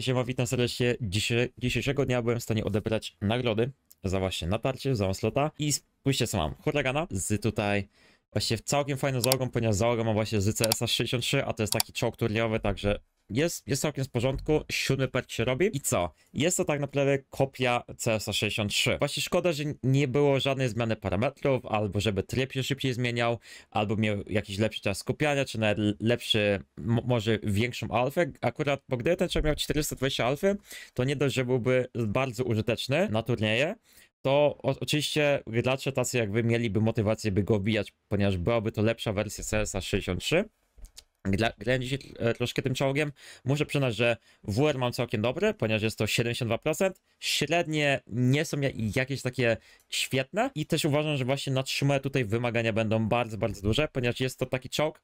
Siema, witam serdecznie. Dzisiaj, dzisiejszego dnia byłem w stanie odebrać nagrody za właśnie natarcie, za slota i spójrzcie co mam. Huragana z tutaj właśnie w całkiem fajną załogą, ponieważ załoga mam właśnie z CSA 63, a to jest taki czołg turniejowy, także jest, jest całkiem w porządku, siódmy patch się robi i co? Jest to tak naprawdę kopia cs 63. Właśnie szkoda, że nie było żadnej zmiany parametrów, albo żeby tryb się szybciej zmieniał, albo miał jakiś lepszy czas skupiania, czy nawet lepszy, może większą alfę. Akurat, bo gdyby ten człowiek miał 420 alfy, to nie dość, że byłby bardzo użyteczny na turnieje, to oczywiście gracze tacy jak wy mieliby motywację, by go obijać, ponieważ byłaby to lepsza wersja cs 63. Dla, grałem dzisiaj e, troszkę tym czołgiem. Muszę przyznać, że WR mam całkiem dobry, ponieważ jest to 72%. Średnie nie są jakieś takie świetne i też uważam, że właśnie na 3 e tutaj wymagania będą bardzo, bardzo duże, ponieważ jest to taki czołg,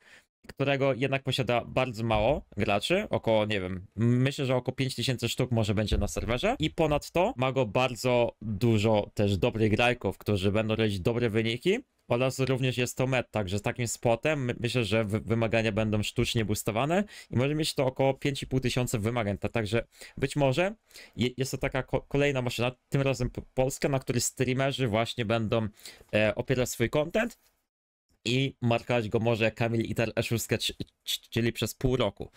którego jednak posiada bardzo mało graczy, około, nie wiem, myślę, że około 5000 sztuk może będzie na serwerze i ponadto ma go bardzo dużo też dobrych grajków, którzy będą robić dobre wyniki oraz również jest to met, także z takim spotem myślę, że wymagania będą sztucznie boostowane i może mieć to około 5,5 tysiąca wymagań, także być może jest to taka kolejna maszyna, tym razem polska, na której streamerzy właśnie będą e, opierać swój content i markować go może Kamil Iter E6, czyli przez pół roku.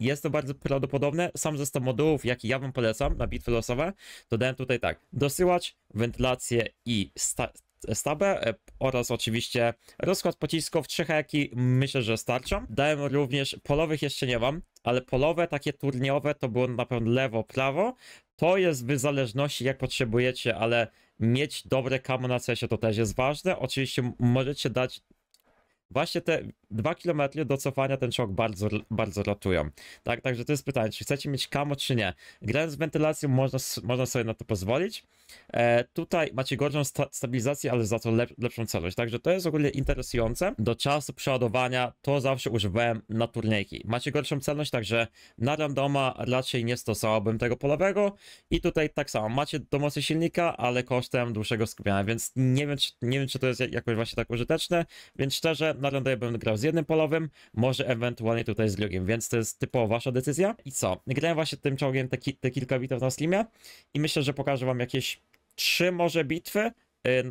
Jest to bardzo prawdopodobne. Sam zestaw modułów, jaki ja Wam polecam na bitwy losowe, dodałem tutaj tak, dosyłacz, wentylację i sta stabę e, oraz oczywiście rozkład pocisków, trzy heki myślę, że starczą. Dałem również, polowych jeszcze nie mam, ale polowe, takie turniowe to było na pewno lewo, prawo. To jest w zależności jak potrzebujecie, ale mieć dobre kamo na cesie to też jest ważne. Oczywiście możecie dać właśnie te 2 km do cofania ten czołg bardzo, bardzo ratują. Tak, także to jest pytanie, czy chcecie mieć kamo, czy nie. Grając z wentylacją można, można sobie na to pozwolić. E, tutaj macie gorszą sta stabilizację, ale za to lep lepszą celość. Także to jest ogólnie interesujące. Do czasu przeładowania to zawsze używałem na turniejki. Macie gorszą celność, także na randoma raczej nie stosowałbym tego polowego. I tutaj tak samo, macie do mocy silnika, ale kosztem dłuższego skupienia, więc nie wiem, czy, nie wiem, czy to jest jakoś właśnie tak użyteczne, więc szczerze na randomie bym grał z jednym polowym, może ewentualnie tutaj z drugim, więc to jest typowo wasza decyzja. I co? Grałem właśnie tym czołgiem te, ki te kilka bitew na Slimie i myślę, że pokażę wam jakieś trzy może bitwy, y,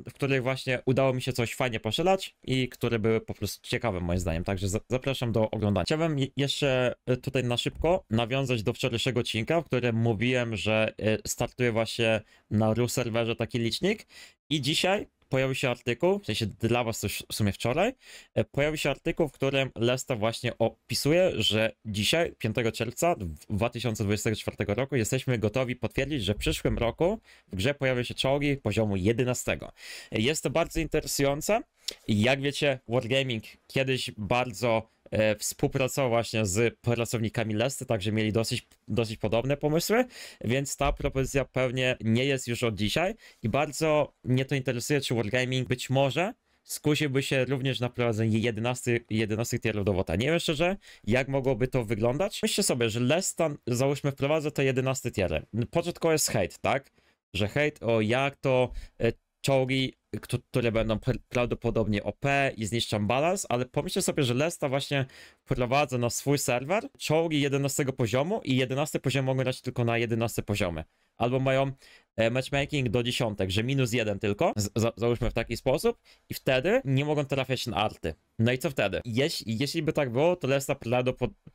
w których właśnie udało mi się coś fajnie poszylać i które były po prostu ciekawe moim zdaniem, także zapraszam do oglądania. Chciałbym jeszcze y, tutaj na szybko nawiązać do wczorajszego odcinka, w którym mówiłem, że y, startuje właśnie na RU serwerze taki licznik i dzisiaj pojawił się artykuł, w sensie dla was to w sumie wczoraj, e, pojawił się artykuł, w którym Lesta właśnie opisuje, że dzisiaj, 5 czerwca 2024 roku, jesteśmy gotowi potwierdzić, że w przyszłym roku w grze pojawią się czołgi poziomu 11. Jest to bardzo interesujące. Jak wiecie, Wargaming kiedyś bardzo E, współpracował właśnie z pracownikami Lesy, także mieli dosyć, dosyć podobne pomysły, więc ta propozycja pewnie nie jest już od dzisiaj i bardzo mnie to interesuje, czy Wargaming być może skusiłby się również na prowadzenie 11, 11 tierów dowota. Nie wiem szczerze, jak mogłoby to wyglądać. Myślcie sobie, że Lestan, załóżmy, wprowadza te 11 tiery. Początkowo jest hejt, tak? Że hejt, o jak to e, czołgi które będą prawdopodobnie OP i zniszczą balans, ale pomyślcie sobie, że Lesta właśnie wprowadza na swój serwer czołgi 11 poziomu i 11 poziom mogą grać tylko na 11 poziomy. Albo mają e, matchmaking do dziesiątek, że minus jeden tylko, za załóżmy w taki sposób, i wtedy nie mogą trafiać na arty. No i co wtedy? Jeśli, jeśli by tak było, to Lesta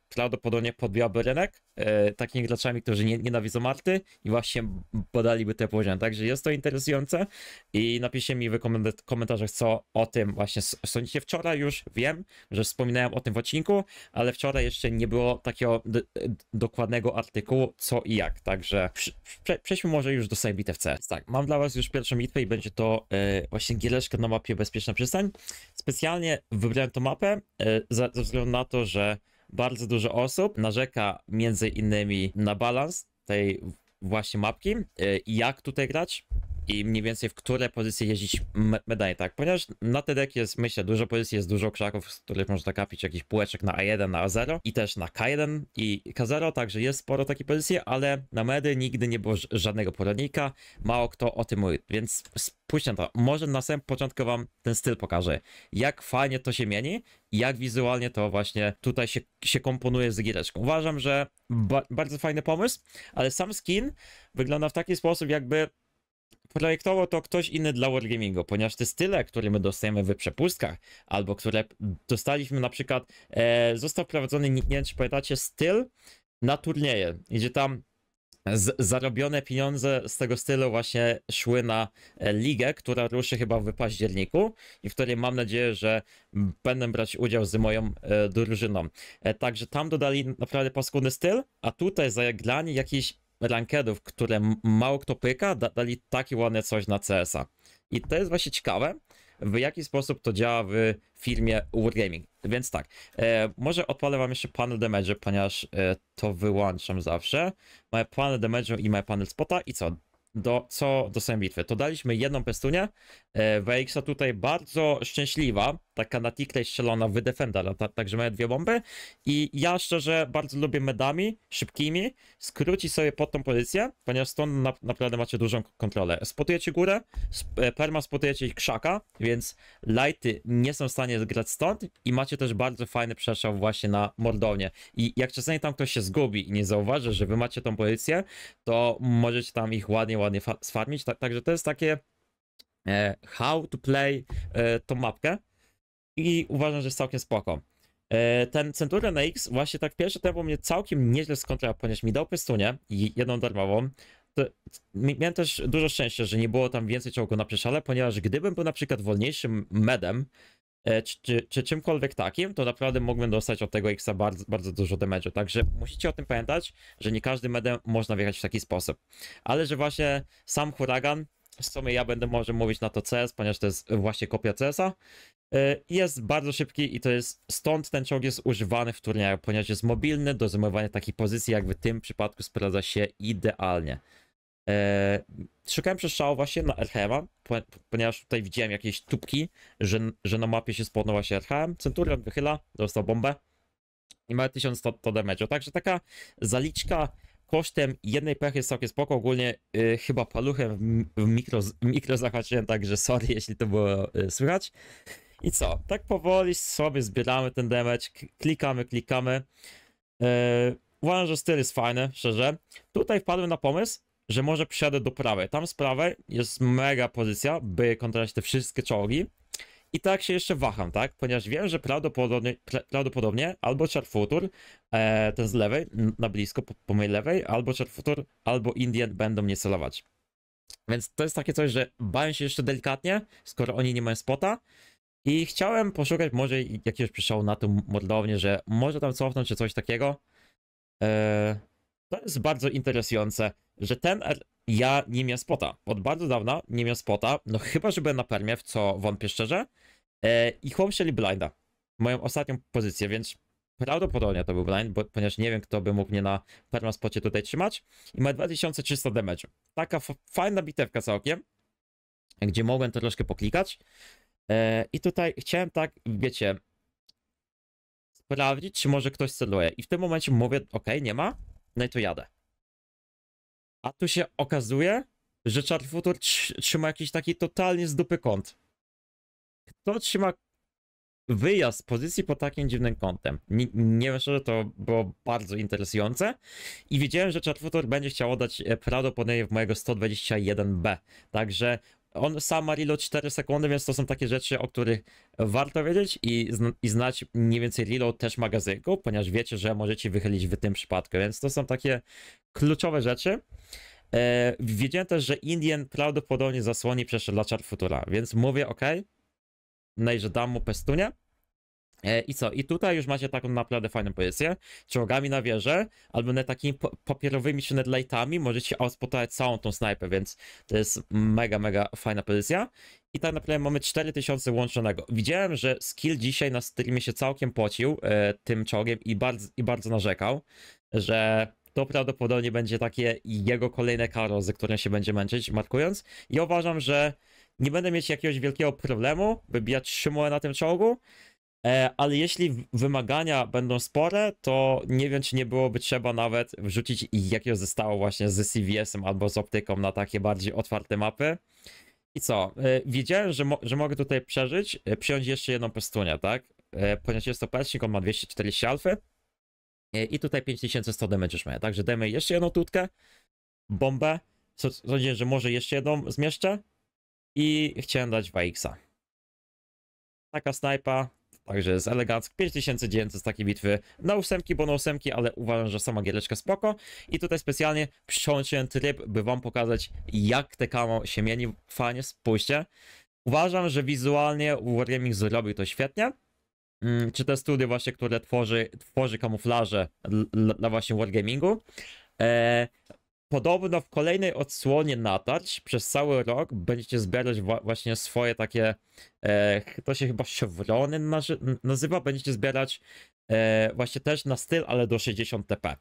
prawdopodobnie podbiłaby rynek e, takimi graczami, którzy nie, nienawidzą arty i właśnie badaliby te poziomy. Także jest to interesujące i napiszcie mi wy komentarzach, co o tym właśnie sądzicie. Wczoraj już wiem, że wspominałem o tym w odcinku, ale wczoraj jeszcze nie było takiego dokładnego artykułu, co i jak. Także prze przejdźmy może już do samej bitwy C. Tak, mam dla was już pierwszą bitwę i będzie to yy, właśnie giereszka na mapie Bezpieczna Przystań. Specjalnie wybrałem tą mapę yy, ze względu na to, że bardzo dużo osób narzeka między innymi na balans tej właśnie mapki e, i yy, jak tutaj grać, i mniej więcej w które pozycje jeździć medaje, tak? Ponieważ na ten deck jest, myślę, dużo pozycji, jest dużo krzaków, z których można kapić jakiś półeczek na A1, na A0 i też na K1 i K0, także jest sporo takich pozycji, ale na medy nigdy nie było żadnego poradnika, mało kto o tym mówi, więc spójrzcie na to. Może na samym początku wam ten styl pokażę, jak fajnie to się mieni, jak wizualnie to właśnie tutaj się, się komponuje z giereczką. Uważam, że ba bardzo fajny pomysł, ale sam skin wygląda w taki sposób, jakby projektował to ktoś inny dla Wargamingu, ponieważ te style, które my dostajemy w przepustkach, albo które dostaliśmy na przykład, e, został wprowadzony, nie, nie wiem czy pamiętacie, styl na turnieje, gdzie tam z, zarobione pieniądze z tego stylu właśnie szły na e, ligę, która ruszy chyba w październiku i w której mam nadzieję, że będę brać udział z moją e, drużyną. E, także tam dodali naprawdę paskudny styl, a tutaj zagranie jakiś rankedów, które mało kto pyka, da dali takie ładne coś na CS-a. I to jest właśnie ciekawe, w jaki sposób to działa w firmie Wargaming. Więc tak, e, może odpalę wam jeszcze panel damage, ponieważ e, to wyłączam zawsze. Mamy panel damage i mamy panel spota i co? do, co do samej bitwy. To daliśmy jedną pestunię, e, Wejksa tutaj bardzo szczęśliwa, taka na tiklej strzelona w Defender, ta, także mamy dwie bomby i ja szczerze bardzo lubię medami szybkimi, skróci sobie pod tą pozycję, ponieważ stąd na, naprawdę macie dużą kontrolę. Spotujecie górę, sp e, perma spotujecie ich krzaka, więc lighty nie są w stanie zgrać stąd i macie też bardzo fajny przeszał właśnie na mordownię i jak czasami tam ktoś się zgubi i nie zauważy, że wy macie tą pozycję, to możecie tam ich ładnie ładnie sfarmić. Tak, także to jest takie e, how to play e, tą mapkę i uważam, że jest całkiem spoko. E, ten Centurion X właśnie tak pierwsze tempo mnie całkiem nieźle skontrolował, ponieważ mi dał pistunię i jedną darmową. To, miałem też dużo szczęścia, że nie było tam więcej czołgów na przeszale, ponieważ gdybym był na przykład wolniejszym medem, E, czy, czy, czy, czymkolwiek takim, to naprawdę mogłem dostać od tego X bardzo, bardzo dużo damage'u. Także musicie o tym pamiętać, że nie każdy medem można wjechać w taki sposób. Ale że właśnie sam huragan, w sumie ja będę może mówić na to CS, ponieważ to jest właśnie kopia CS-a, e, jest bardzo szybki i to jest stąd ten czołg jest używany w turniejach, ponieważ jest mobilny do zajmowania takiej pozycji, jakby w tym przypadku sprawdza się idealnie. E, szukałem przestrzału właśnie na Erhema, ponieważ tutaj widziałem jakieś tubki, że, że na mapie się spłonął właśnie Erhem. Centurion wychyla, dostał bombę i ma 1100 to damage'u. Także taka zaliczka kosztem jednej pechy jest całkiem spoko. Ogólnie yy, chyba paluchem w, mikro, mikro zahaczyłem, także sorry, jeśli to było yy, słychać. I co? Tak powoli sobie zbieramy ten damage, klikamy, klikamy. Yy, uważam, że styl jest fajny, szczerze. Tutaj wpadłem na pomysł, że może przyjadę do prawej. Tam z prawej jest mega pozycja, by kontrolować te wszystkie czołgi. I tak się jeszcze waham, tak? Ponieważ wiem, że prawdopodobnie, prawdopodobnie albo Czarfutur, e, ten z lewej, na blisko po, po mojej lewej, albo futur, albo Indian będą mnie celować. Więc to jest takie coś, że bałem się jeszcze delikatnie, skoro oni nie mają spota. I chciałem poszukać może jakiegoś przyszału na tym mordownie, że może tam cofnąć czy coś takiego. E, to jest bardzo interesujące że ten ja nie miałem spota. Od bardzo dawna nie miałem spota, no chyba, że byłem na permie, w co wątpię szczerze. E, I chłop strzeli blinda. Moją ostatnią pozycję, więc prawdopodobnie to był blind, bo, ponieważ nie wiem, kto by mógł mnie na permaspocie tutaj trzymać. I ma 2300 damage. Taka fajna bitewka całkiem, gdzie mogłem to troszkę poklikać. E, I tutaj chciałem tak, wiecie, sprawdzić, czy może ktoś celuje. I w tym momencie mówię, ok, nie ma, no i to jadę. A tu się okazuje, że Czar trzyma jakiś taki totalnie z dupy kąt. Kto trzyma wyjazd z pozycji pod takim dziwnym kątem? Nie, wiem, że to było bardzo interesujące i wiedziałem, że Czar będzie chciał oddać e, prawdopodobnie w mojego 121B. Także on sam ma reload 4 sekundy, więc to są takie rzeczy, o których warto wiedzieć i, zna, i znać mniej więcej reload też magazynku, ponieważ wiecie, że możecie wychylić w tym przypadku, więc to są takie kluczowe rzeczy. E, wiedziałem też, że Indian prawdopodobnie zasłoni Czar Futura, więc mówię ok, no i że dam mu pestunia. E, I co? I tutaj już macie taką naprawdę fajną pozycję. Czołgami na wieżę, albo na takimi papierowymi shredlightami możecie auspotować całą tą snajpę, więc to jest mega, mega fajna pozycja. I tak naprawdę mamy 4000 łączonego. Widziałem, że skill dzisiaj na streamie się całkiem pocił e, tym czołgiem i bardzo, i bardzo narzekał, że to prawdopodobnie będzie takie jego kolejne karo, z którym się będzie męczyć, markując. I uważam, że nie będę mieć jakiegoś wielkiego problemu wybijać Szymułę na tym czołgu, e, ale jeśli wymagania będą spore, to nie wiem, czy nie byłoby trzeba nawet wrzucić jakiegoś zestawu właśnie z CVS-em albo z optyką na takie bardziej otwarte mapy. I co? E, wiedziałem, że, mo że mogę tutaj przeżyć, e, przyjąć jeszcze jedną pestunię, tak? Ponieważ jest to percznik, on ma 240 alfy. E, I tutaj 5100 już ma. Także damy jeszcze jedną tutkę, bombę. Sądzę, że może jeszcze jedną zmieszczę. I chciałem dać 2x, Taka snajpa, Także jest elegancko. 5900 z takiej bitwy na ósemki, bo na ósemki, ale uważam, że sama giereczka spoko. I tutaj specjalnie przyłączyłem tryb, by wam pokazać, jak te kamo się mieni. Fajnie, spójrzcie. Uważam, że wizualnie Wargaming zrobił to świetnie. Mm, czy te studio właśnie, które tworzy, tworzy kamuflaże na właśnie Wargamingu. E, podobno w kolejnej odsłonie natać przez cały rok będziecie zbierać właśnie swoje takie, e, to się chyba szewrony nazy nazywa, będziecie zbierać e, właśnie też na styl, ale do 60 TP.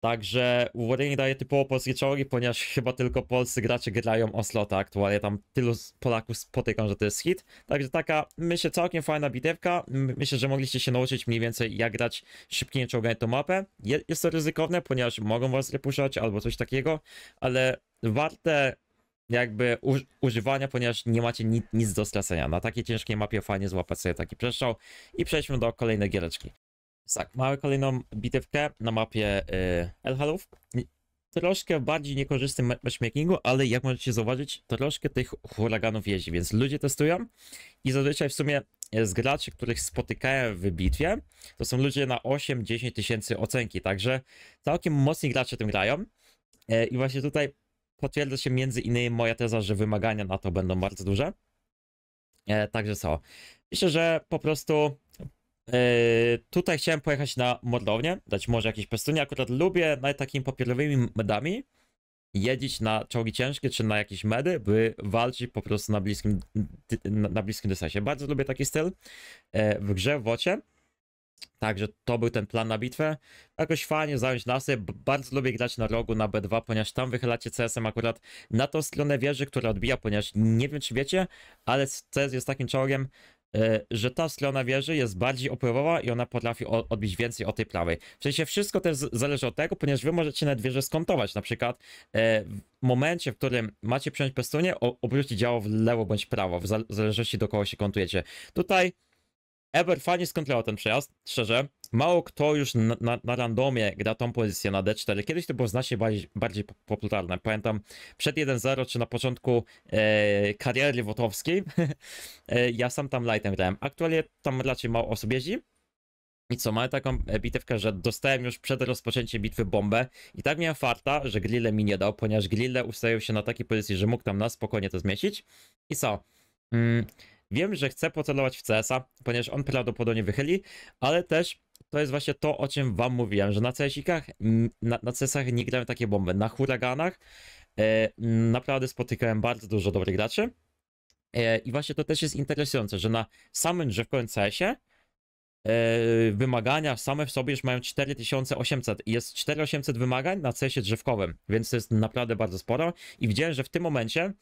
Także Wolverine daje typowo polskie czołgi, ponieważ chyba tylko polscy gracze grają o slota aktualnie, tam tylu Polaków spotykam, że to jest hit. Także taka, myślę, całkiem fajna bitewka, myślę, że mogliście się nauczyć mniej więcej jak grać szybkimi czołgami tą mapę. Jest to ryzykowne, ponieważ mogą was repuszać albo coś takiego, ale warte jakby uż, używania, ponieważ nie macie nic, nic do stracenia. Na takiej ciężkiej mapie fajnie złapać sobie taki przestrzał i przejdźmy do kolejnej giereczki. Tak, mamy kolejną bitewkę na mapie yy, e, Elhalów. Troszkę bardziej niekorzystnym matchmakingu, ale jak możecie zauważyć, troszkę tych huraganów jeździ, więc ludzie testują i zazwyczaj w sumie e, z graczy, których spotykałem w bitwie, to są ludzie na 8-10 tysięcy ocenki, także całkiem mocni gracze tym grają. E, I właśnie tutaj potwierdza się między innymi moja teza, że wymagania na to będą bardzo duże. Także co? Myślę, że po prostu E, tutaj chciałem pojechać na modlownię, dać może jakieś pestunie. Akurat lubię nawet takimi papierowymi medami jeździć na czołgi ciężkie czy na jakieś medy, by walczyć po prostu na bliskim, na bliskim dystansie. Bardzo lubię taki styl e, w grze, w wocie. Także to był ten plan na bitwę. Jakoś fajnie zająć nasy. Bardzo lubię grać na rogu na B2, ponieważ tam wychylacie CS-em akurat na tą stronę wieży, która odbija, ponieważ nie wiem czy wiecie, ale CS jest takim czołgiem, E, że ta strona wieży jest bardziej opływowa i ona potrafi odbić więcej od tej prawej. W sensie wszystko też zależy od tego, ponieważ wy możecie nawet wieżę skontować, na przykład e, w momencie, w którym macie przejąć pestunię, obrócić działo w lewo bądź prawo, w zależności do kogo się kontujecie. Tutaj Ever fajnie skontrolował ten przejazd, szczerze. Mało kto już na, na, na, randomie gra tą pozycję na D4. Kiedyś to było znacznie bardziej, bardziej popularne. Pamiętam przed 1-0 czy na początku e, kariery wotowskiej e, ja sam tam lightem grałem. Aktualnie tam raczej mało osób jeździ. I co, mamy taką bitewkę, że dostałem już przed rozpoczęciem bitwy bombę i tak miałem farta, że Grille mi nie dał, ponieważ Grille ustawił się na takiej pozycji, że mógł tam na spokojnie to zmieścić. I co? Mm, Wiem, że chcę pocelować w CS-a, ponieważ on prawdopodobnie wychyli, ale też to jest właśnie to, o czym wam mówiłem, że na CS-ikach, na, na CS-ach nie grałem takie bomby. Na huraganach yy, naprawdę spotykałem bardzo dużo dobrych graczy. E, I właśnie to też jest interesujące, że na samym drzewkowym CS-ie e, wymagania same w sobie już mają 4800. Jest 4800 wymagań na CS drzewkowym, więc to jest naprawdę bardzo sporo. I widziałem, że w tym momencie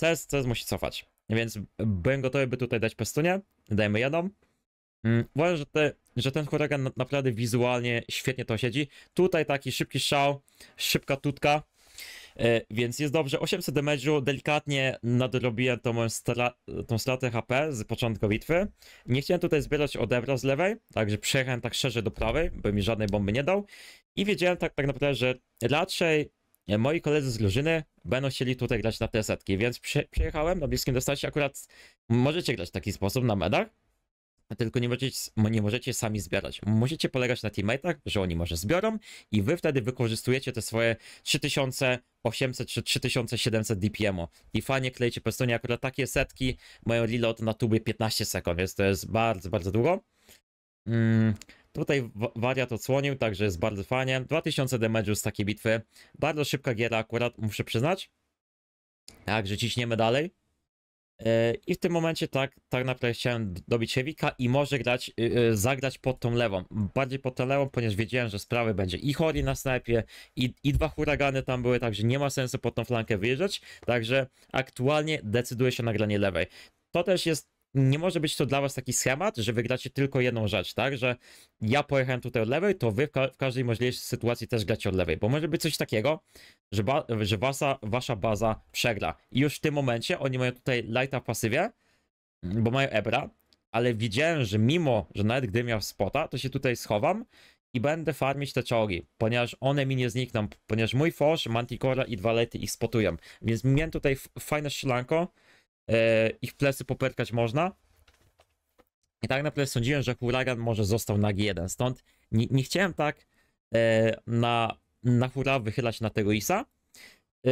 CS, CS musi cofać. Więc byłem gotowy, by tutaj dać pestunia. dajmy jedną. Mm, uważam, że, te, że ten huragan naprawdę wizualnie świetnie to siedzi. Tutaj taki szybki szał, szybka tutka. E, więc jest dobrze, 800 damage'u, delikatnie nadrobiłem tą, stra tą stratę HP z początku bitwy. Nie chciałem tutaj zbierać odebra z lewej, także przejechałem tak szerzej do prawej, by mi żadnej bomby nie dał. I wiedziałem tak, tak naprawdę, że raczej E, moi koledzy z drużyny będą chcieli tutaj grać na te setki, więc przy, przyjechałem na bliskim dostacie akurat możecie grać w taki sposób na medach, tylko nie możecie, nie możecie sami zbierać. Musicie polegać na teammate'ach, że oni może zbiorą i wy wtedy wykorzystujecie te swoje 3800 czy 3700 dpm -o. i fajnie klejcie po stronie, akurat takie setki mają reload na tubie 15 sekund, więc to jest bardzo, bardzo długo. Mm. Tutaj wariat odsłonił, także jest bardzo fajnie. 2000 damage'u z takiej bitwy. Bardzo szybka giera akurat, muszę przyznać. Także ciśniemy dalej. E, I w tym momencie tak, tak naprawdę chciałem dobić Heavika i może grać, y, y, zagrać pod tą lewą. Bardziej pod tą lewą, ponieważ wiedziałem, że sprawy będzie i Hori na snajpie, i, i dwa huragany tam były, także nie ma sensu pod tą flankę wyjeżdżać. Także aktualnie decyduję się na granie lewej. To też jest nie może być to dla was taki schemat, że wygracie tylko jedną rzecz, tak? Że ja pojechałem tutaj od lewej, to wy w, ka w każdej możliwej sytuacji też gracie od lewej, bo może być coś takiego, że, że wasza, wasza baza przegra. I już w tym momencie oni mają tutaj lighta w pasywie, bo mają Ebra, ale widziałem, że mimo, że nawet gdy miał spota, to się tutaj schowam i będę farmić te czołgi, ponieważ one mi nie znikną, ponieważ mój Forge, Manticora i dwa lety ich spotują. Więc miałem tutaj fajne szlanko, E, ich plecy poperkać można. I tak naprawdę sądziłem, że huragan może został na G1, stąd nie, nie chciałem tak e, na, na hura wychylać na tego Isa, e,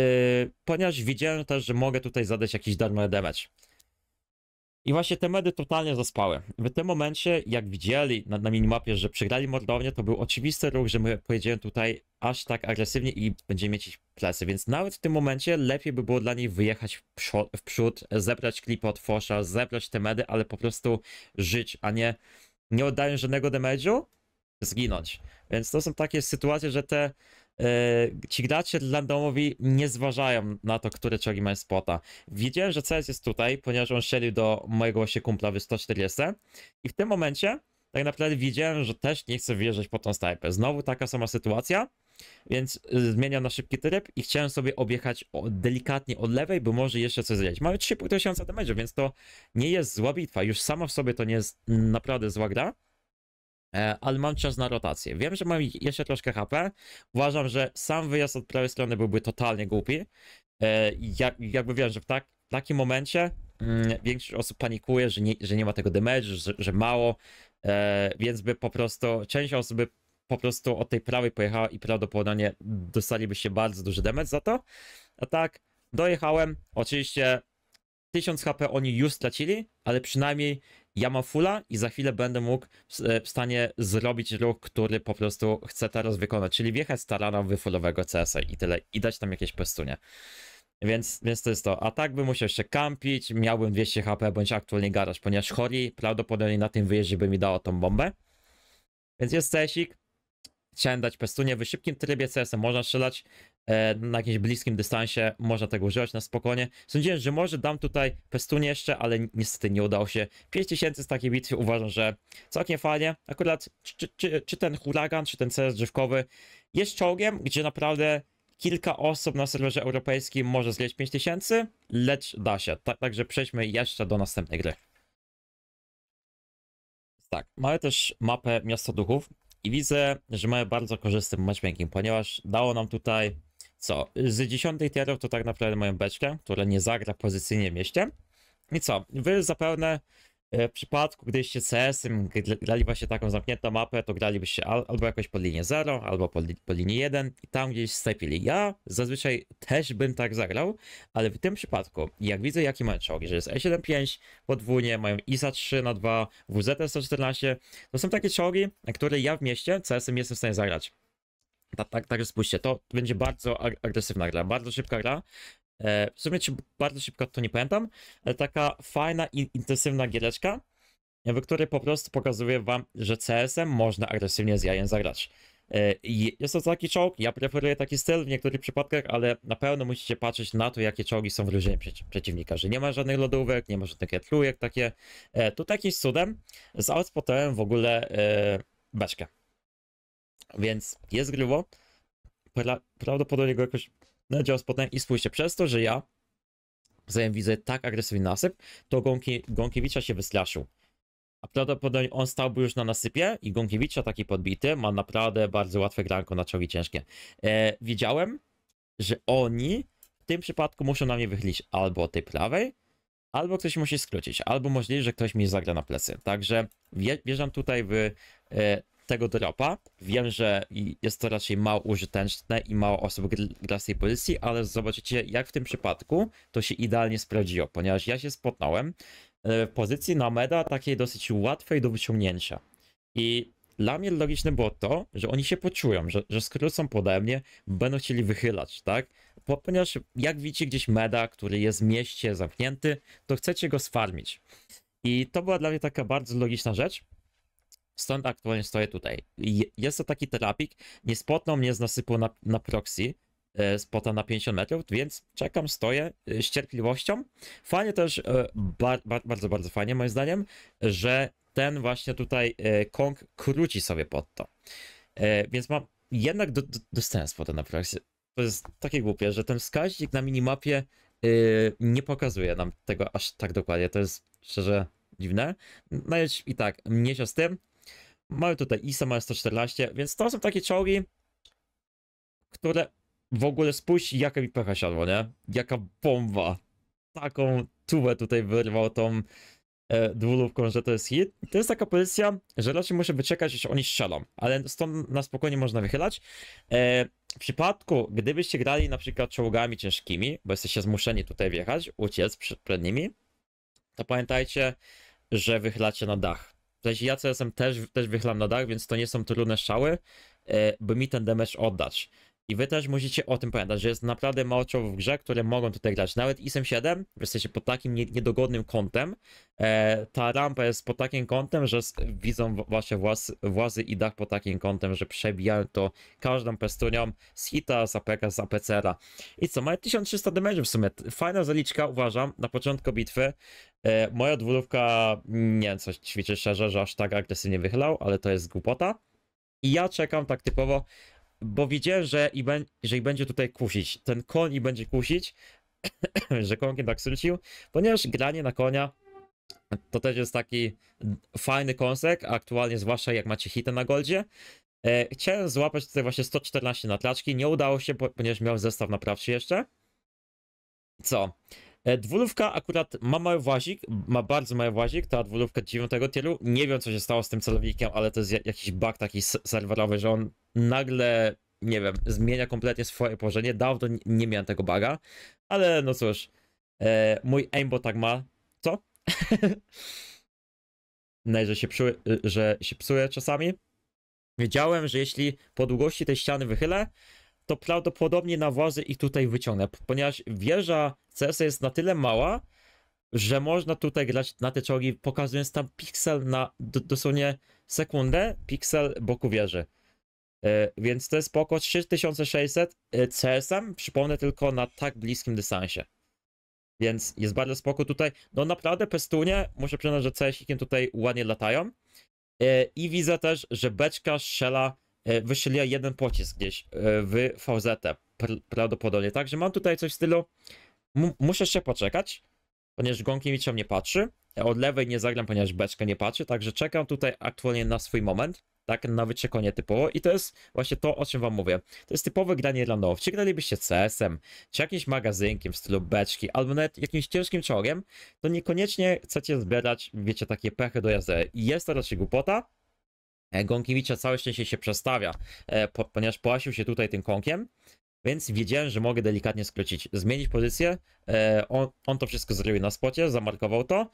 ponieważ widziałem też, że mogę tutaj zadać jakiś darmowy damage. I właśnie te medy totalnie zaspały. W tym momencie, jak widzieli na, na minimapie, że przegrali mordownie, to był oczywisty ruch, że my pojedziemy tutaj aż tak agresywnie i będziemy mieć ich plecy, więc nawet w tym momencie lepiej by było dla niej wyjechać w przód, w przód zebrać klipy od Fosza, zebrać te medy, ale po prostu żyć, a nie nie oddając żadnego damage'u, zginąć. Więc to są takie sytuacje, że te yy, ci gracze randomowi nie zważają na to, które czogi mają spota. Wiedziałem, że CS jest tutaj, ponieważ on strzelił do mojego właśnie kumpla w 140 i w tym momencie tak naprawdę widziałem, że też nie chcę wjeżdżać po tą snajpę. Znowu taka sama sytuacja. Więc y, zmieniam na szybki tryb i chciałem sobie objechać delikatnie od lewej, bo może jeszcze coś zjeść. Mamy 3500 damage'ów, więc to nie jest zła bitwa. Już sama w sobie to nie jest naprawdę zła gra e, ale mam czas na rotację. Wiem, że mam jeszcze troszkę HP. Uważam, że sam wyjazd od prawej strony byłby totalnie głupi. E, Jak, jakby wiem, że w, tak, w takim momencie mm, większość osób panikuje, że nie, że nie ma tego damage, że, że mało, e, więc by po prostu część osób by po prostu od tej prawej pojechała i prawdopodobnie dostaliby się bardzo duży demet za to. A tak, dojechałem, oczywiście 1000 HP oni już stracili, ale przynajmniej ja mam fulla i za chwilę będę mógł e, w stanie zrobić ruch, który po prostu chcę teraz wykonać, czyli wjechać z tarana w CS-a i tyle, i dać tam jakieś pestunie. Więc, więc to jest to. A tak bym musiał jeszcze kampić, miałbym 200 HP bądź aktualnie garaż, ponieważ Hori prawdopodobnie na tym wyjeździe by mi dało tą bombę. Więc jest cesik, Chciałem dać pestunię w szybkim trybie CS-em, można strzelać e, na jakimś bliskim dystansie, można tego używać na spokojnie. Sądziłem, że może dam tutaj pestunię jeszcze, ale niestety nie udało się. 5000 z takiej bitwy uważam, że całkiem fajnie. Akurat czy, czy, czy ten huragan, czy ten CS drzewkowy jest czołgiem, gdzie naprawdę kilka osób na serwerze europejskim może zleć 5000, lecz da się. Ta, także przejdźmy jeszcze do następnej gry. Tak, mamy też mapę Miasta Duchów i widzę, że mamy bardzo korzystny matchmaking, ponieważ dało nam tutaj co? Z 10 tierów to tak naprawdę moją beczkę, która nie zagra pozycyjnie w mieście. I co? Wy zapewne E, w przypadku, gdyście CS-em grali właśnie taką zamkniętą mapę, to gralibyście albo jakoś pod linii 0, albo pod, li pod 1 i tam gdzieś snajpili. Ja zazwyczaj też bym tak zagrał, ale w tym przypadku, jak widzę jaki mają czołgi, że jest E75 podwójnie, mają ISA 3 na 2, wz 114 to są takie czołgi, na które ja w mieście CS-em jestem w stanie zagrać. Tak, tak, tak, spójrzcie, to będzie bardzo agresywna gra, bardzo szybka gra E, w sumie bardzo szybko to nie pamiętam, ale taka fajna i intensywna giereczka, w której po prostu pokazuje wam, że CS-em można agresywnie z jajem zagrać. E, jest to taki czołg, ja preferuję taki styl w niektórych przypadkach, ale na pewno musicie patrzeć na to, jakie czołgi są w drużynie przeciwnika, że nie ma żadnych lodówek, nie ma żadnych getlujek, takie. E, Tutaj jakimś cudem outspotem w ogóle beczkę. Więc jest grywo, pra prawdopodobnie go jakoś na dział potem i spójrzcie, przez to, że ja wzajem widzę tak agresywny nasyp, to Gąki, Gąkiewicza się wystraszył. A prawdopodobnie on stałby już na nasypie i Gąkiewicza taki podbity ma naprawdę bardzo łatwe granko na czołgi ciężkie. E, widziałem, że oni w tym przypadku muszą na mnie wychylić albo tej prawej, albo ktoś musi skrócić, albo możliwe, że ktoś mi zagra na plecy. Także wierzam tutaj w e, tego dropa. Wiem, że jest to raczej mało użyteczne i mało osób gra z tej pozycji, ale zobaczycie, jak w tym przypadku to się idealnie sprawdziło, ponieważ ja się spotnąłem e, w pozycji na meda takiej dosyć łatwej do wyciągnięcia. I dla mnie logiczne było to, że oni się poczują, że, że skrócą pode mnie, będą chcieli wychylać, tak? ponieważ jak widzicie gdzieś meda, który jest w mieście zamknięty, to chcecie go sfarmić. I to była dla mnie taka bardzo logiczna rzecz, Stąd aktualnie stoję tutaj. Jest to taki terapik. Nie spotnął mnie z nasypu na, na proxy, e, spota na 50 metrów, więc czekam, stoję e, z cierpliwością. Fajnie też, e, bar, bar, bardzo, bardzo fajnie moim zdaniem, że ten właśnie tutaj Kong króci sobie pod to. Więc mam jednak do, do, dostałem spotę na proxy. To jest takie głupie, że ten wskaźnik na minimapie nie pokazuje nam tego aż tak dokładnie. To jest szczerze dziwne. No i tak, mniejsza z tym. Mamy tutaj ISA, mamy 114, więc to są takie czołgi, które w ogóle spójrz, jaka mi pecha siadło, nie? Jaka bomba. Taką tubę tutaj wyrwał tą e, dwulówką, że to jest hit. To jest taka pozycja, że raczej muszę wyczekać, że oni strzelą, ale stąd na spokojnie można wychylać. E, w przypadku, gdybyście grali na przykład czołgami ciężkimi, bo jesteście zmuszeni tutaj wjechać, uciec przed, przed nimi, to pamiętajcie, że wychylacie na dach w sensie ja CS-em też, też wychylam na dach, więc to nie są trudne szały, e, by mi ten damage oddać. I wy też musicie o tym pamiętać, że jest naprawdę mało czołów w grze, które mogą tutaj grać. Nawet ISM-7, jesteście pod takim niedogodnym kątem, e, ta rampa jest pod takim kątem, że widzą wasze włas, włazy i dach pod takim kątem, że przebijają to każdą pestunią z hita, z APK, z apcr I co, mają 1300 damage w sumie. Fajna zaliczka, uważam, na początku bitwy. E, moja dwurówka, nie wiem, coś ćwiczy szczerze, że aż tak agresywnie wychylał, ale to jest głupota. I ja czekam tak typowo, bo widziałem, że, i że i będzie tutaj kusić. Ten koń i będzie kusić, że konkiem tak srzucił, ponieważ granie na konia to też jest taki fajny kąsek, aktualnie zwłaszcza jak macie hity na goldzie. E, chciałem złapać tutaj właśnie 114 na tlaczki, nie udało się, ponieważ miałem zestaw naprawczy jeszcze. Co? E, dwulówka akurat ma mały włazik, ma bardzo mały włazik, ta dwulówka dziewiątego tylu Nie wiem, co się stało z tym celownikiem, ale to jest jakiś bug taki serwerowy, że on nagle, nie wiem, zmienia kompletnie swoje położenie. Dawno nie miałem tego buga, ale no cóż, e, mój aimbot tak ma. Co? no że się, psuje, że się psuje czasami. Wiedziałem, że jeśli po długości tej ściany wychylę, to prawdopodobnie na władzę ich tutaj wyciągnę, ponieważ wieża CS jest na tyle mała, że można tutaj grać na te czołgi, pokazując tam piksel na dosłownie sekundę, piksel boku wieży. E, więc to jest spoko 3600 CS-em, przypomnę tylko na tak bliskim dystansie. Więc jest bardzo spoko tutaj. No naprawdę pestunie, muszę przyznać, że CS-ikiem tutaj ładnie latają. E, I widzę też, że beczka strzela E, wystrzeliła jeden pocisk gdzieś e, w VZ. Prawdopodobnie. Także mam tutaj coś w stylu. Muszę się poczekać, ponieważ Gąkiewiczem nie patrzy. Od lewej nie zagram, ponieważ beczka nie patrzy. Także czekam tutaj aktualnie na swój moment. Tak, na wyczekanie typowo. I to jest właśnie to, o czym wam mówię. To jest typowe granie randomowe. Czy gralibyście CS-em, czy jakimś magazynkiem w stylu beczki, albo nawet jakimś ciężkim czołgiem, to niekoniecznie chcecie zbierać, wiecie, takie pechy do jazdy. jest to raczej głupota, E, Gonkiewicza całe szczęście się przestawia, e, ponieważ płasił się tutaj tym kąkiem, więc wiedziałem, że mogę delikatnie skrócić, zmienić pozycję. E, on, on to wszystko zrobił na spocie, zamarkował to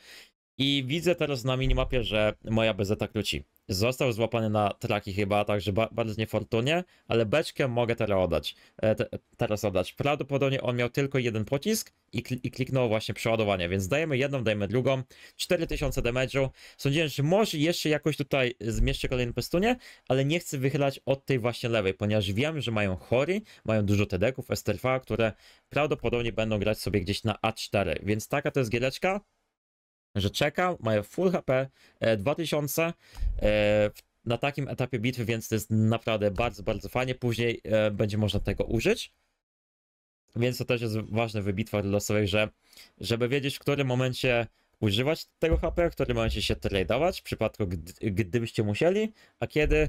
i widzę teraz na minimapie, że moja bezeta króci. Został złapany na traki chyba, także ba bardzo niefortunnie, ale beczkę mogę teraz oddać. E, te teraz oddać. Prawdopodobnie on miał tylko jeden pocisk i, kl i kliknął właśnie przeładowanie, więc dajemy jedną, dajemy drugą. 4000 damage'u. Sądziłem, że może jeszcze jakoś tutaj zmieszczę kolejny pestunie, ale nie chcę wychylać od tej właśnie lewej, ponieważ wiem, że mają chory, mają dużo TD-ków, które prawdopodobnie będą grać sobie gdzieś na A4, więc taka to jest giereczka że czeka, mają full HP, 2000 e, e, na takim etapie bitwy, więc to jest naprawdę bardzo, bardzo fajnie. Później e, będzie można tego użyć. Więc to też jest ważne w bitwach losowych, że żeby wiedzieć, w którym momencie używać tego HP, w którym momencie się tradeować, w przypadku gdy, gdybyście musieli, a kiedy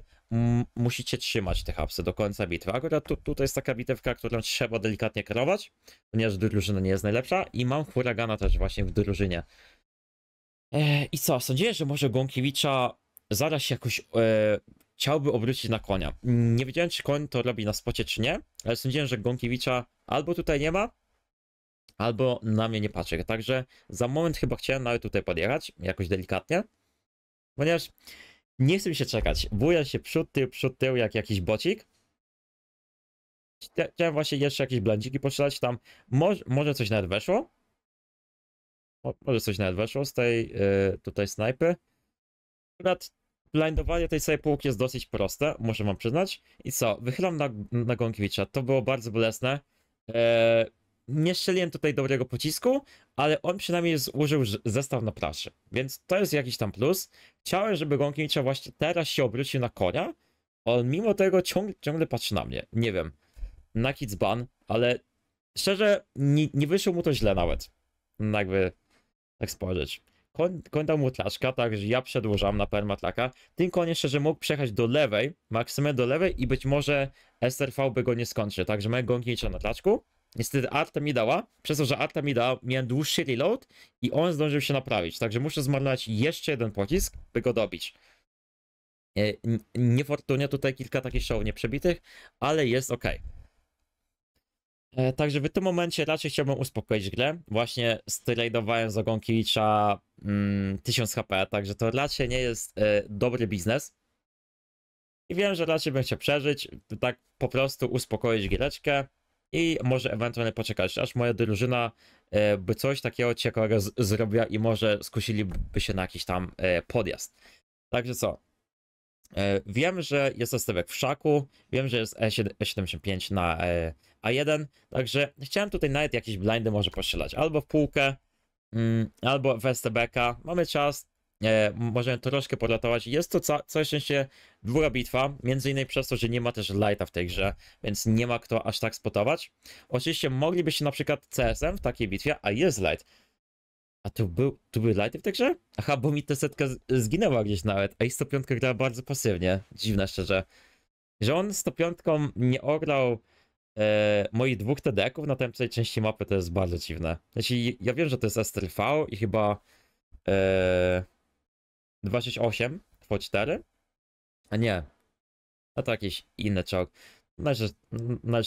musicie trzymać te hapsy do końca bitwy. Akurat tu, tutaj jest taka bitewka, którą trzeba delikatnie kierować, ponieważ drużyna nie jest najlepsza i mam huragana też właśnie w drużynie. E, I co, sądziłem, że może Gąkiewicza zaraz się jakoś e, chciałby obrócić na konia. Mm, nie wiedziałem, czy koń to robi na spocie, czy nie, ale sądziłem, że Gąkiewicza albo tutaj nie ma, albo na mnie nie patrzy. Także za moment chyba chciałem nawet tutaj podjechać, jakoś delikatnie, ponieważ nie chcę mi się czekać. Buja się przód, tył, przód, tył, jak jakiś bocik. Chciałem właśnie jeszcze jakieś blendziki postrzelać tam. Może, może coś nawet weszło może coś nawet weszło z tej yy, tutaj snajpy. Akurat blindowanie tej samej półki jest dosyć proste, muszę wam przyznać. I co, wychylam na, na Gąkiewicza, to było bardzo bolesne. Yy, nie strzeliłem tutaj dobrego pocisku, ale on przynajmniej złożył zestaw na praszy, więc to jest jakiś tam plus. Chciałem, żeby Gąkiewicza właśnie teraz się obrócił na konia, on mimo tego ciągle, ciągle patrzy na mnie. Nie wiem, na Kidzban, ale szczerze nie, nie wyszło mu to źle nawet. Jakby tak spojrzeć. Koń, koń dał mu tlaczka, także ja przedłużam na permatlaka. Tym koniem szczerze mógł przejechać do lewej, maksymalnie do lewej i być może SRV by go nie skończył. Także mojego jeszcze na tlaczku. Niestety Arta mi dała, przez to, że Arta mi dała, miałem dłuższy reload i on zdążył się naprawić. Także muszę zmarnować jeszcze jeden pocisk, by go dobić. E, niefortunnie tutaj kilka takich show nieprzebitych, ale jest ok. E, także w tym momencie raczej chciałbym uspokoić grę. Właśnie stradowałem z ogonki Licha mm, 1000 HP, także to raczej nie jest y, dobry biznes. I wiem, że raczej bym chciał przeżyć, tak po prostu uspokoić giereczkę i może ewentualnie poczekać, aż moja drużyna y, by coś takiego ciekawego zrobiła i może skusiliby się na jakiś tam y, podjazd. Także co, Wiem, że jest zestawek w szaku, wiem, że jest E75 na a jeden. Także chciałem tutaj nawet jakieś blindy może postrzelać. Albo w półkę, mm, albo w STBK. Mamy czas, e, możemy troszkę poratować. Jest to ca- całe szczęście długa bitwa, między innymi przez to, że nie ma też lighta w tej grze, więc nie ma kto aż tak spotować. Oczywiście moglibyście na przykład CSM w takiej bitwie, a jest light. A tu, był, tu był light w tej grze? Aha, bo mi ta setka zginęła gdzieś nawet, a i 105 grała bardzo pasywnie, dziwne szczerze. Że on 105 nie orlał e, moich dwóch TDK-ów na tej części mapy to jest bardzo dziwne. Znaczy, ja wiem, że to jest S3V i chyba e, 268 po 4 a nie, a to jakiś inny czołg. Znaczy,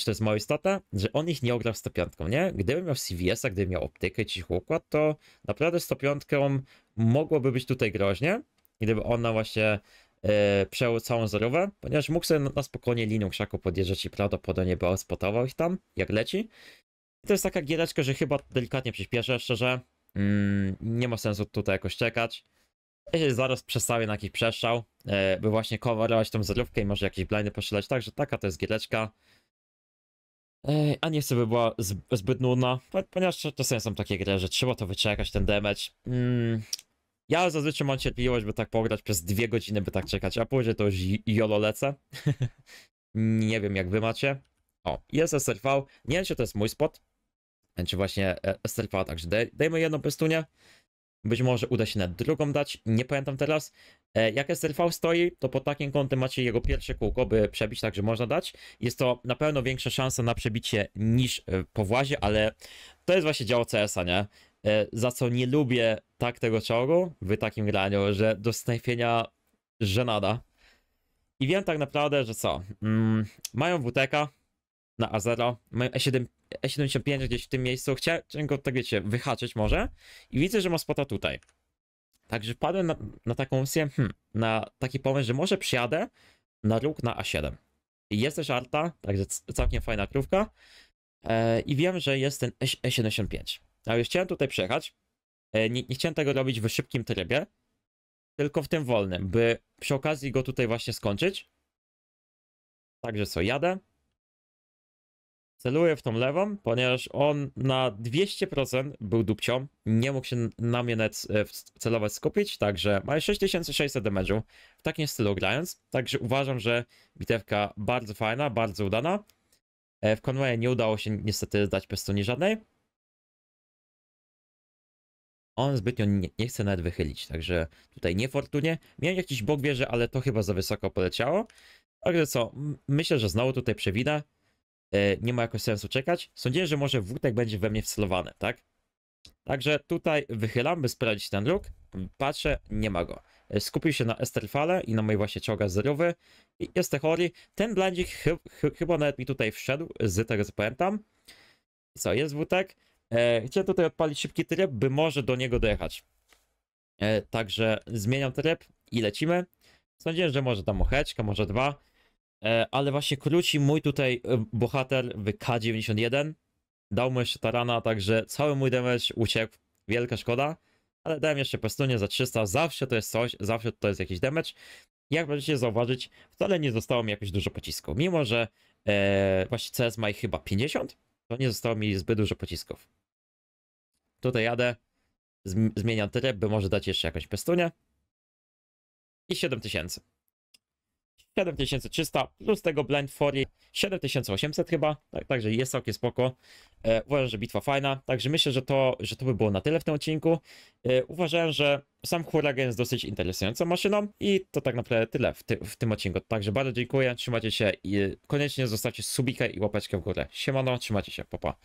to jest mała istota, że on ich nie ograł w 105, nie? Gdybym miał CVS-a, gdybym miał optykę i cichy układ, to naprawdę 105 mogłoby być tutaj groźnie, gdyby ona właśnie E, przejął całą zerówę, ponieważ mógł sobie na spokojnie linią krzaku podjeżdżać i prawdopodobnie by spotował ich tam, jak leci. I to jest taka giereczka, że chyba delikatnie przyspieszę, szczerze. Mm, nie ma sensu tutaj jakoś czekać. Ja się zaraz przestawię na jakiś przestrzał, e, by właśnie coverować tą zerówkę i może jakieś blindy poszylać. Także taka to jest giereczka. E, a nie chcę, by była zbyt nudna, ponieważ czasem są takie gry, że trzeba to wyczekać, ten damage. Mm, ja zazwyczaj mam cierpliwość, by tak pograć przez dwie godziny, by tak czekać, a później to już jolo lecę. nie wiem, jak wy macie. O, jest SRV. Nie wiem, czy to jest mój spot, czy właśnie e, SRV, także daj, dajmy jedną pestunię. Być może uda się na drugą dać, nie pamiętam teraz. E, jak SRV stoi, to pod takim kątem macie jego pierwsze kółko, by przebić, także można dać. Jest to na pewno większa szansa na przebicie niż e, po włazie, ale to jest właśnie działo CS-a, nie? E, za co nie lubię tak tego czołgu w takim graniu, że do snajpienia żenada. I wiem tak naprawdę, że co, mm, mają WTK na A0, mają E7, E75 gdzieś w tym miejscu, chciałem go, tak wiecie, wyhaczyć może i widzę, że ma spota tutaj. Także wpadłem na, na taką misję, hmm, na taki pomysł, że może przyjadę na róg na A7. Jest też arta, także całkiem fajna krówka. E, I wiem, że jest ten E75. No już chciałem tutaj przejechać. E, nie, nie chciałem tego robić w szybkim trybie, tylko w tym wolnym, by przy okazji go tutaj właśnie skończyć. Także co, jadę. Celuję w tą lewą, ponieważ on na 200% był dupcią. Nie mógł się na mnie nawet e, celować skupić, także ma 6600 damage'u w takim stylu grając. Także uważam, że bitewka bardzo fajna, bardzo udana. E, w Conway nie udało się niestety zdać pestuni żadnej on zbytnio nie, nie, chce nawet wychylić, także tutaj niefortunie Miałem jakiś bok bierze, ale to chyba za wysoko poleciało. Także co, myślę, że znowu tutaj przewida. E, nie ma jakoś sensu czekać. Sądziłem, że może wódek będzie we mnie wcelowany, tak? Także tutaj wychylam, by sprawdzić ten luk. Patrzę, nie ma go. E, skupił się na Esterfale i na mojej właśnie czołga zerowy. Jest chory. Ten blandzik chy chy chyba nawet mi tutaj wszedł, z tego co pamiętam. co, jest wódek. E, chciałem tutaj odpalić szybki tryb, by może do niego dojechać. E, także zmieniam tryb i lecimy. Sądziłem, że może tam ocheczka, może dwa. E, ale właśnie króci mój tutaj e, bohater w K91. Dał mu jeszcze tarana, także cały mój damage uciekł. Wielka szkoda. Ale dałem jeszcze pestunie za 300. Zawsze to jest coś, zawsze to jest jakiś damage. Jak możecie zauważyć, wcale nie zostało mi jakoś dużo pocisków. Mimo, że e, właśnie CS ma ich chyba 50, to nie zostało mi zbyt dużo pocisków. Tutaj jadę, zmieniam tryb, by może dać jeszcze jakąś pestunię. I 7000. 7300 plus tego Blend 40, 7800 chyba, tak, także jest całkiem spoko. E, uważam, że bitwa fajna, także myślę, że to, że to by było na tyle w tym odcinku. E, uważam, że sam Huragan jest dosyć interesującą maszyną i to tak naprawdę tyle w, ty, w tym odcinku. Także bardzo dziękuję, trzymajcie się i koniecznie zostawcie subika i łapeczkę w górę. Siemano, trzymajcie się, popa. Pa.